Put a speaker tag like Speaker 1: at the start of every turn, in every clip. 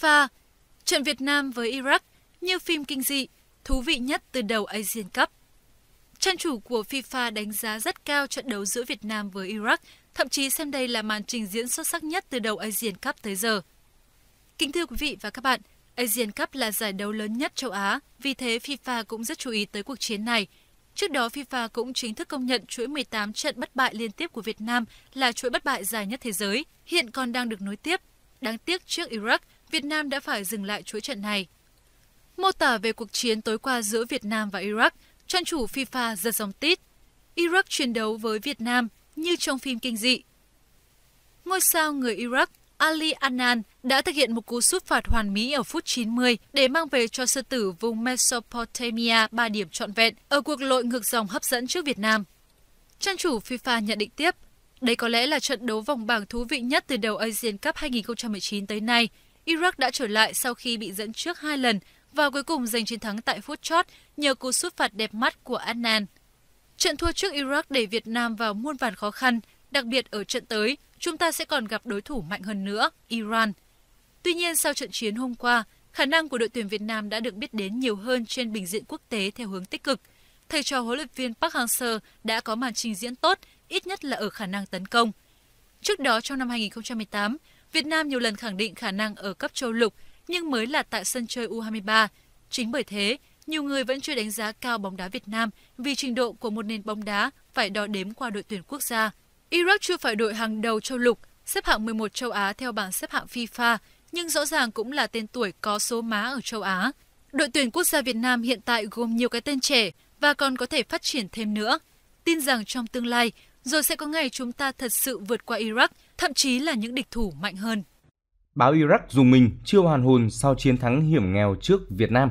Speaker 1: FIFA. Trận Việt Nam với Iraq như phim kinh dị, thú vị nhất từ đầu Asian Cup. Trang chủ của FIFA đánh giá rất cao trận đấu giữa Việt Nam với Iraq, thậm chí xem đây là màn trình diễn xuất sắc nhất từ đầu Asian Cup tới giờ. Kính thưa quý vị và các bạn, Asian Cup là giải đấu lớn nhất châu Á, vì thế FIFA cũng rất chú ý tới cuộc chiến này. Trước đó, FIFA cũng chính thức công nhận chuỗi 18 trận bất bại liên tiếp của Việt Nam là chuỗi bất bại dài nhất thế giới, hiện còn đang được nối tiếp. Đáng tiếc trước Iraq, Việt Nam đã phải dừng lại chuỗi trận này. Mô tả về cuộc chiến tối qua giữa Việt Nam và Iraq, trang chủ FIFA giật dòng tít. Iraq chiến đấu với Việt Nam như trong phim kinh dị. Ngôi sao người Iraq Ali Annan đã thực hiện một cú sút phạt hoàn mỹ ở phút 90 để mang về cho sư tử vùng Mesopotamia 3 điểm trọn vẹn ở cuộc lội ngược dòng hấp dẫn trước Việt Nam. Trang chủ FIFA nhận định tiếp, đây có lẽ là trận đấu vòng bảng thú vị nhất từ đầu Asian Cup 2019 tới nay Iraq đã trở lại sau khi bị dẫn trước hai lần và cuối cùng giành chiến thắng tại phút chót nhờ cú sút phạt đẹp mắt của Adnan. Trận thua trước Iraq để Việt Nam vào muôn vàn khó khăn, đặc biệt ở trận tới, chúng ta sẽ còn gặp đối thủ mạnh hơn nữa, Iran. Tuy nhiên sau trận chiến hôm qua, khả năng của đội tuyển Việt Nam đã được biết đến nhiều hơn trên bình diện quốc tế theo hướng tích cực. Thầy trò huấn luyện viên Park Hang-seo đã có màn trình diễn tốt, ít nhất là ở khả năng tấn công. Trước đó trong năm 2018, Việt Nam nhiều lần khẳng định khả năng ở cấp châu lục nhưng mới là tại sân chơi U23. Chính bởi thế, nhiều người vẫn chưa đánh giá cao bóng đá Việt Nam vì trình độ của một nền bóng đá phải đo đếm qua đội tuyển quốc gia. Iraq chưa phải đội hàng đầu châu lục, xếp hạng 11 châu Á theo bảng xếp hạng FIFA, nhưng rõ ràng cũng là tên tuổi có số má ở châu Á. Đội tuyển quốc gia Việt Nam hiện tại gồm nhiều cái tên trẻ và còn có thể phát triển thêm nữa. Tin rằng trong tương lai, rồi sẽ có ngày chúng ta thật sự vượt qua Iraq – thậm chí là những địch thủ mạnh hơn.
Speaker 2: Báo Iraq dùng mình chưa hoàn hồn sau chiến thắng hiểm nghèo trước Việt Nam.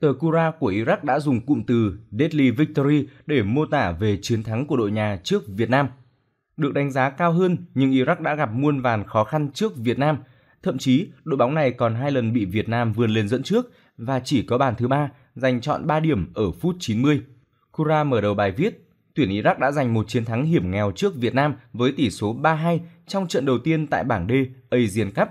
Speaker 2: Tờ Kura của Iraq đã dùng cụm từ Deadly Victory để mô tả về chiến thắng của đội nhà trước Việt Nam. Được đánh giá cao hơn, nhưng Iraq đã gặp muôn vàn khó khăn trước Việt Nam. Thậm chí, đội bóng này còn hai lần bị Việt Nam vươn lên dẫn trước và chỉ có bàn thứ ba giành chọn 3 điểm ở phút 90. Kura mở đầu bài viết, tuyển Iraq đã giành một chiến thắng hiểm nghèo trước Việt Nam với tỷ số 3-2 trong trận đầu tiên tại bảng D Asian Cup.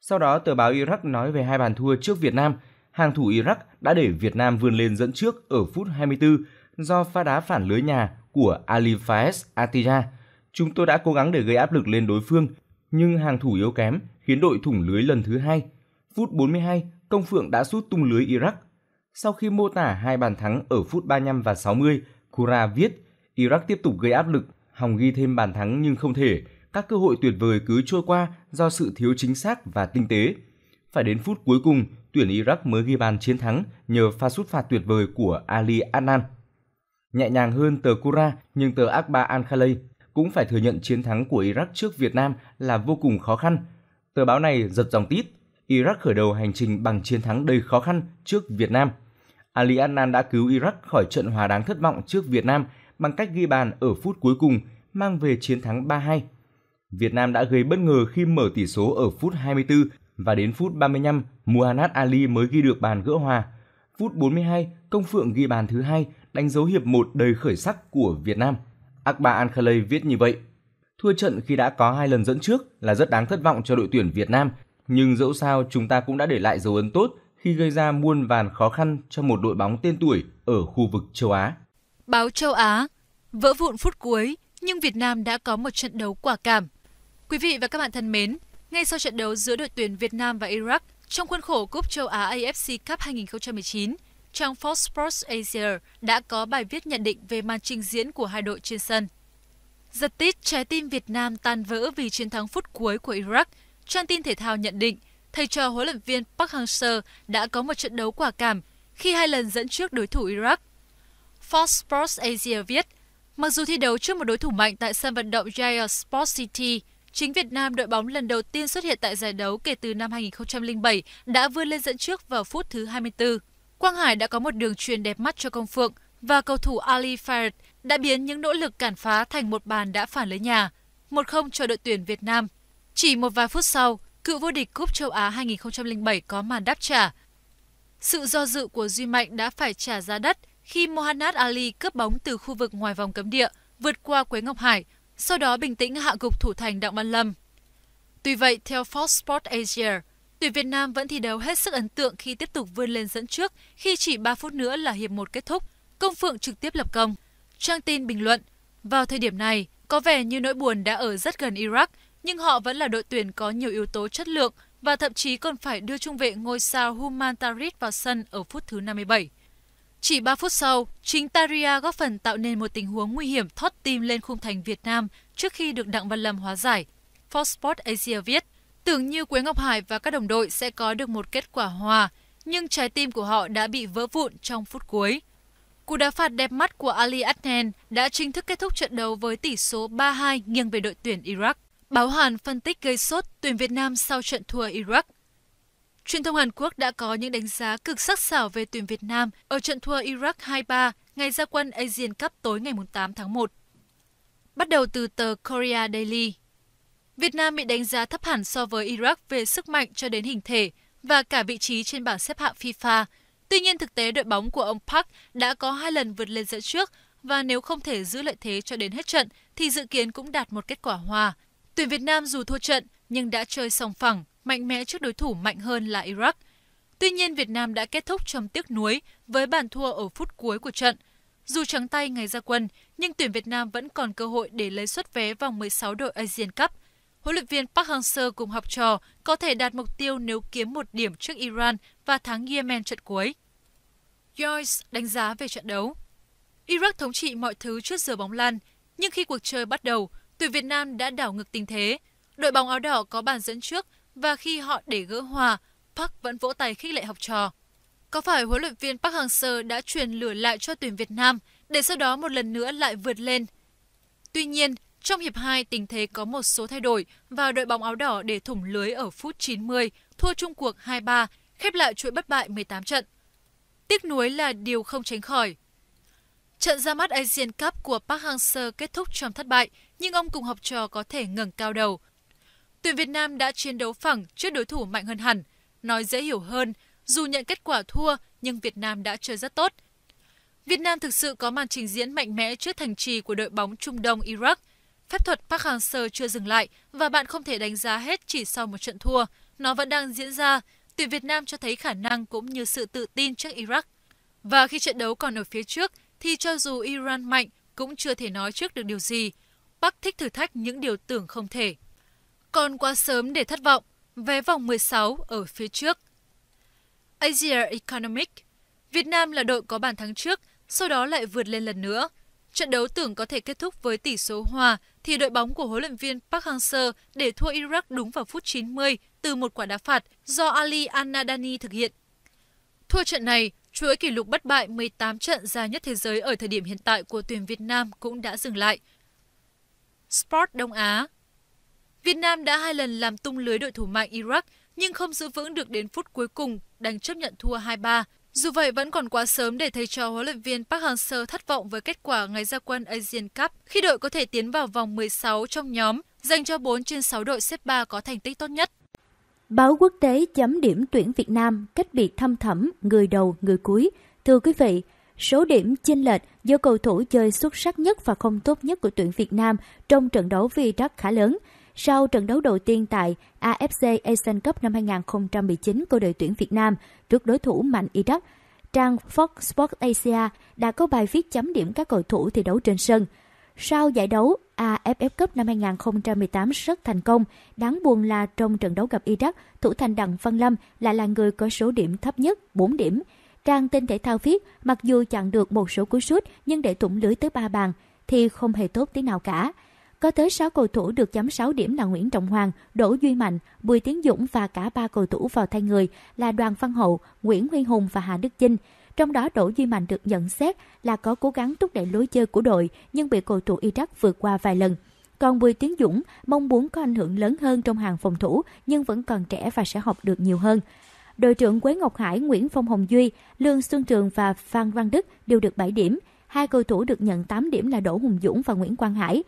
Speaker 2: Sau đó, tờ báo Iraq nói về hai bàn thua trước Việt Nam. Hàng thủ Iraq đã để Việt Nam vươn lên dẫn trước ở phút 24 do pha đá phản lưới nhà của Ali Faiz Atija. Chúng tôi đã cố gắng để gây áp lực lên đối phương, nhưng hàng thủ yếu kém khiến đội thủng lưới lần thứ hai. Phút 42, Công Phượng đã sút tung lưới Iraq. Sau khi mô tả hai bàn thắng ở phút 35 và 60, Kura viết Iraq tiếp tục gây áp lực, hòng ghi thêm bàn thắng nhưng không thể, các cơ hội tuyệt vời cứ trôi qua do sự thiếu chính xác và tinh tế. Phải đến phút cuối cùng, tuyển Iraq mới ghi bàn chiến thắng nhờ pha sút phạt tuyệt vời của Ali Adnan. Nhẹ nhàng hơn tờ Kura, nhưng tờ Akbar Al-Khalei cũng phải thừa nhận chiến thắng của Iraq trước Việt Nam là vô cùng khó khăn. Tờ báo này giật dòng tít, Iraq khởi đầu hành trình bằng chiến thắng đầy khó khăn trước Việt Nam. Ali Adnan đã cứu Iraq khỏi trận hòa đáng thất vọng trước Việt Nam bằng cách ghi bàn ở phút cuối cùng mang về chiến thắng 3-2 Việt Nam đã gây bất ngờ khi mở tỷ số ở phút 24 và đến phút 35, Muhammad Ali mới ghi được bàn gỡ hòa. Phút 42, Công Phượng ghi bàn thứ hai, đánh dấu hiệp một đầy khởi sắc của Việt Nam. Akbar Ankhalay viết như vậy. Thua trận khi đã có hai lần dẫn trước là rất đáng thất vọng cho đội tuyển Việt Nam, nhưng dẫu sao chúng ta cũng đã để lại dấu ấn tốt khi gây ra muôn vàn khó khăn cho một đội bóng tên tuổi ở khu vực châu Á.
Speaker 1: Báo châu Á, vỡ vụn phút cuối nhưng Việt Nam đã có một trận đấu quả cảm Quý vị và các bạn thân mến, ngay sau trận đấu giữa đội tuyển Việt Nam và Iraq trong khuôn khổ Cúp châu Á AFC Cup 2019, trang Fox Sports Asia đã có bài viết nhận định về màn trình diễn của hai đội trên sân. Giật tít trái tim Việt Nam tan vỡ vì chiến thắng phút cuối của Iraq, trang tin thể thao nhận định thầy trò huấn luyện viên Park Hang-seo đã có một trận đấu quả cảm khi hai lần dẫn trước đối thủ Iraq. Fox Sports Asia viết, mặc dù thi đấu trước một đối thủ mạnh tại sân vận động Jaya Sports City, Chính Việt Nam đội bóng lần đầu tiên xuất hiện tại giải đấu kể từ năm 2007 đã vươn lên dẫn trước vào phút thứ 24. Quang Hải đã có một đường truyền đẹp mắt cho công phượng và cầu thủ Ali Farid đã biến những nỗ lực cản phá thành một bàn đã phản lưới nhà, 1-0 cho đội tuyển Việt Nam. Chỉ một vài phút sau, cựu vô địch Cúp châu Á 2007 có màn đáp trả. Sự do dự của Duy Mạnh đã phải trả giá đắt khi Mohanad Ali cướp bóng từ khu vực ngoài vòng cấm địa, vượt qua Quế Ngọc Hải sau đó bình tĩnh hạ gục thủ thành Đặng Văn Lâm. Tuy vậy, theo Fox Sports Asia, tuyển Việt Nam vẫn thi đấu hết sức ấn tượng khi tiếp tục vươn lên dẫn trước khi chỉ 3 phút nữa là hiệp 1 kết thúc. Công Phượng trực tiếp lập công. Trang tin bình luận, vào thời điểm này, có vẻ như nỗi buồn đã ở rất gần Iraq, nhưng họ vẫn là đội tuyển có nhiều yếu tố chất lượng và thậm chí còn phải đưa trung vệ ngôi sao Human Tarit vào sân ở phút thứ 57. Chỉ 3 phút sau, chính Taria góp phần tạo nên một tình huống nguy hiểm thoát tim lên khung thành Việt Nam trước khi được Đặng Văn Lâm hóa giải. Fox Sport Asia viết, tưởng như Quế Ngọc Hải và các đồng đội sẽ có được một kết quả hòa, nhưng trái tim của họ đã bị vỡ vụn trong phút cuối. Cú đá phạt đẹp mắt của Ali Adnan đã chính thức kết thúc trận đấu với tỷ số 3-2 nghiêng về đội tuyển Iraq. Báo Hàn phân tích gây sốt tuyển Việt Nam sau trận thua Iraq. Truyền thông Hàn Quốc đã có những đánh giá cực sắc sảo về tuyển Việt Nam ở trận thua Iraq 2-3 ngày ra quân Asian Cup tối ngày 8 tháng 1. Bắt đầu từ tờ Korea Daily. Việt Nam bị đánh giá thấp hẳn so với Iraq về sức mạnh cho đến hình thể và cả vị trí trên bảng xếp hạng FIFA. Tuy nhiên thực tế đội bóng của ông Park đã có hai lần vượt lên dẫn trước và nếu không thể giữ lợi thế cho đến hết trận thì dự kiến cũng đạt một kết quả hòa. Tuyển Việt Nam dù thua trận nhưng đã chơi sòng phẳng, mạnh mẽ trước đối thủ mạnh hơn là Iraq. Tuy nhiên, Việt Nam đã kết thúc trong tiếc nuối với bàn thua ở phút cuối của trận. Dù trắng tay ngày ra quân, nhưng tuyển Việt Nam vẫn còn cơ hội để lấy suất vé vòng 16 đội Asian Cup. Huấn luyện viên Park Hang-seo cùng học trò có thể đạt mục tiêu nếu kiếm một điểm trước Iran và thắng Yemen trận cuối. Joyce đánh giá về trận đấu. Iraq thống trị mọi thứ trước giờ bóng lan, nhưng khi cuộc chơi bắt đầu, tuyển Việt Nam đã đảo ngược tình thế. Đội bóng áo đỏ có bàn dẫn trước và khi họ để gỡ hòa, Park vẫn vỗ tay khích lệ học trò. Có phải huấn luyện viên Park Hang-seo đã truyền lửa lại cho tuyển Việt Nam để sau đó một lần nữa lại vượt lên? Tuy nhiên, trong hiệp 2, tình thế có một số thay đổi và đội bóng áo đỏ để thủng lưới ở phút 90, thua chung cuộc 2-3, khép lại chuỗi bất bại 18 trận. Tiếc nuối là điều không tránh khỏi. Trận ra mắt Asian Cup của Park Hang-seo kết thúc trong thất bại, nhưng ông cùng học trò có thể ngẩng cao đầu – Tuyển Việt Nam đã chiến đấu phẳng trước đối thủ mạnh hơn hẳn. Nói dễ hiểu hơn, dù nhận kết quả thua nhưng Việt Nam đã chơi rất tốt. Việt Nam thực sự có màn trình diễn mạnh mẽ trước thành trì của đội bóng Trung Đông Iraq. Phép thuật Park Hang-seo chưa dừng lại và bạn không thể đánh giá hết chỉ sau một trận thua. Nó vẫn đang diễn ra. Tuyển Việt Nam cho thấy khả năng cũng như sự tự tin trước Iraq. Và khi trận đấu còn ở phía trước thì cho dù Iran mạnh cũng chưa thể nói trước được điều gì. Park thích thử thách những điều tưởng không thể còn quá sớm để thất vọng về vòng 16 ở phía trước. Asia Economic Việt Nam là đội có bàn thắng trước, sau đó lại vượt lên lần nữa. Trận đấu tưởng có thể kết thúc với tỷ số hòa thì đội bóng của huấn luyện viên Park Hang-seo để thua Iraq đúng vào phút 90 từ một quả đá phạt do Ali Anadani thực hiện. Thua trận này, chuỗi kỷ lục bất bại 18 trận dài nhất thế giới ở thời điểm hiện tại của tuyển Việt Nam cũng đã dừng lại. Sport Đông Á Việt Nam đã hai lần làm tung lưới đội thủ mạnh Iraq nhưng không giữ vững được đến phút cuối cùng, đành chấp nhận thua 2-3. Dù vậy vẫn còn quá sớm để thầy trò huấn luyện viên Park Hang-seo thất vọng với kết quả ngày ra quân Asian Cup khi đội có thể tiến vào vòng 16 trong nhóm, dành cho 4 trên 6 đội xếp 3 có thành
Speaker 3: tích tốt nhất. Báo quốc tế chấm điểm tuyển Việt Nam cách biệt thâm thẩm người đầu, người cuối. Thưa quý vị, số điểm chênh lệch do cầu thủ chơi xuất sắc nhất và không tốt nhất của tuyển Việt Nam trong trận đấu vi Iraq khá lớn – sau trận đấu đầu tiên tại AFC Asian Cup năm 2019 của đội tuyển Việt Nam trước đối thủ mạnh Iraq, trang Fox Sports Asia đã có bài viết chấm điểm các cầu thủ thi đấu trên sân. Sau giải đấu AFF Cup năm 2018 rất thành công, đáng buồn là trong trận đấu gặp Iraq, thủ thành Đặng Văn Lâm lại là người có số điểm thấp nhất, 4 điểm. Trang tin thể thao viết, mặc dù chặn được một số cú sút nhưng để thủng lưới tới 3 bàn thì không hề tốt tí nào cả. Có tới 6 cầu thủ được chấm 6 điểm là Nguyễn Trọng Hoàng, Đỗ Duy Mạnh, Bùi Tiến Dũng và cả ba cầu thủ vào thay người là Đoàn Văn Hậu, Nguyễn Huy Hùng và Hà Đức Chinh. Trong đó Đỗ Duy Mạnh được nhận xét là có cố gắng thúc đẩy lối chơi của đội nhưng bị cầu thủ Iraq vượt qua vài lần. Còn Bùi Tiến Dũng mong muốn có ảnh hưởng lớn hơn trong hàng phòng thủ nhưng vẫn còn trẻ và sẽ học được nhiều hơn. Đội trưởng Quế Ngọc Hải, Nguyễn Phong Hồng Duy, Lương Xuân Trường và Phan Văn Đức đều được 7 điểm. Hai cầu thủ được nhận 8 điểm là Đỗ Hùng Dũng và Nguyễn Quang Hải.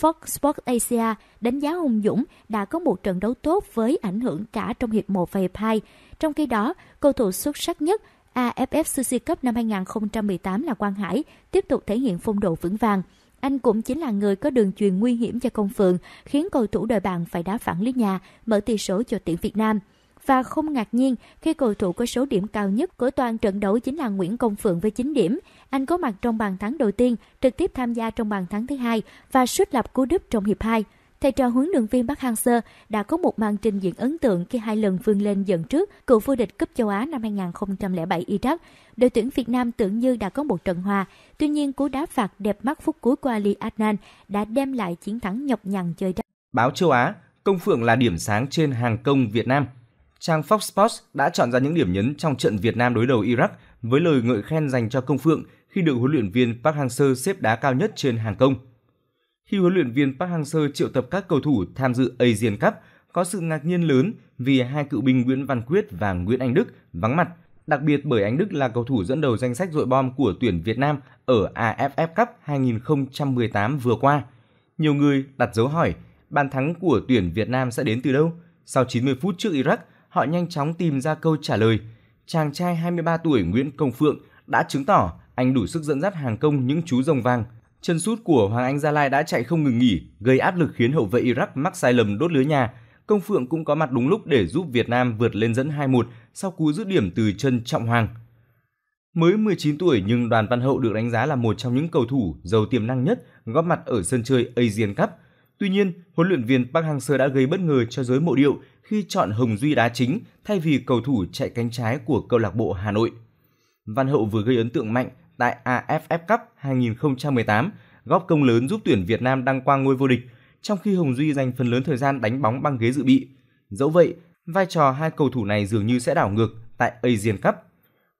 Speaker 3: Fox Sports Asia đánh giá Hùng Dũng đã có một trận đấu tốt với ảnh hưởng cả trong hiệp 1 và hiệp 2. Trong khi đó, cầu thủ xuất sắc nhất AFF Suzuki Cup năm 2018 là Quang Hải tiếp tục thể hiện phong độ vững vàng. Anh cũng chính là người có đường truyền nguy hiểm cho công phượng, khiến cầu thủ đội bạn phải đá phản lưới nhà, mở tỷ số cho tuyển Việt Nam và không ngạc nhiên khi cầu thủ có số điểm cao nhất của toàn trận đấu chính là Nguyễn Công Phượng với 9 điểm. Anh có mặt trong bàn thắng đầu tiên, trực tiếp tham gia trong bàn thắng thứ hai và suýt lập cú đúp trong hiệp 2. Thầy trò huấn luyện viên bắc Hang-seo đã có một màn trình diễn ấn tượng khi hai lần vươn lên dẫn trước cựu vô địch cúp châu Á năm 2007 Iraq. Đội tuyển Việt Nam tưởng như đã có một trận hòa, tuy nhiên cú đá phạt đẹp mắt phút cuối của Ali Adnan đã đem lại chiến thắng nhọc nhằn chơi đá.
Speaker 2: Báo châu Á, Công Phượng là điểm sáng trên hàng công Việt Nam trang Fox Sports đã chọn ra những điểm nhấn trong trận Việt Nam đối đầu Iraq với lời ngợi khen dành cho Công Phượng khi được huấn luyện viên Park Hang-seo xếp đá cao nhất trên hàng công. Khi huấn luyện viên Park Hang-seo triệu tập các cầu thủ tham dự Asian Cup, có sự ngạc nhiên lớn vì hai cựu binh Nguyễn Văn Quyết và Nguyễn Anh Đức vắng mặt, đặc biệt bởi Anh Đức là cầu thủ dẫn đầu danh sách dội bom của tuyển Việt Nam ở AFF Cup 2018 vừa qua. Nhiều người đặt dấu hỏi, bàn thắng của tuyển Việt Nam sẽ đến từ đâu? Sau 90 phút trước Iraq, họ nhanh chóng tìm ra câu trả lời. Chàng trai 23 tuổi Nguyễn Công Phượng đã chứng tỏ anh đủ sức dẫn dắt hàng công những chú rồng vàng. Chân sút của Hoàng Anh Gia Lai đã chạy không ngừng nghỉ, gây áp lực khiến hậu vệ Iraq mắc sai lầm đốt lưới nhà. Công Phượng cũng có mặt đúng lúc để giúp Việt Nam vượt lên dẫn 2-1 sau cú dứt điểm từ chân Trọng Hoàng. Mới 19 tuổi nhưng Đoàn Văn Hậu được đánh giá là một trong những cầu thủ giàu tiềm năng nhất góp mặt ở sân chơi Asian Cup. Tuy nhiên, huấn luyện viên Park Hang-seo đã gây bất ngờ cho giới mộ điệu khi chọn Hồng Duy đá chính thay vì cầu thủ chạy cánh trái của câu lạc bộ Hà Nội. Văn Hậu vừa gây ấn tượng mạnh tại AFF Cup 2018, góp công lớn giúp tuyển Việt Nam đăng quang ngôi vô địch, trong khi Hồng Duy dành phần lớn thời gian đánh bóng băng ghế dự bị. Dẫu vậy, vai trò hai cầu thủ này dường như sẽ đảo ngược tại Asian Cup.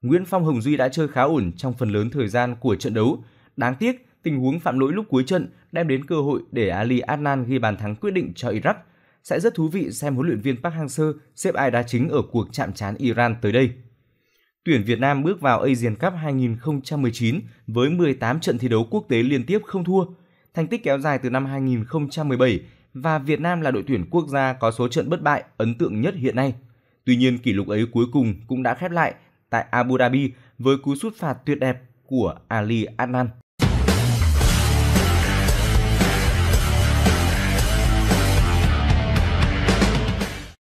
Speaker 2: Nguyễn Phong Hồng Duy đã chơi khá ổn trong phần lớn thời gian của trận đấu. Đáng tiếc, tình huống phạm lỗi lúc cuối trận đem đến cơ hội để Ali Adnan ghi bàn thắng quyết định cho Iraq – sẽ rất thú vị xem huấn luyện viên Park Hang-seo xếp ai đá chính ở cuộc chạm trán Iran tới đây. Tuyển Việt Nam bước vào Asian Cup 2019 với 18 trận thi đấu quốc tế liên tiếp không thua, thành tích kéo dài từ năm 2017 và Việt Nam là đội tuyển quốc gia có số trận bất bại ấn tượng nhất hiện nay. Tuy nhiên kỷ lục ấy cuối cùng cũng đã khép lại tại Abu Dhabi với cú sút phạt tuyệt đẹp của Ali Adnan.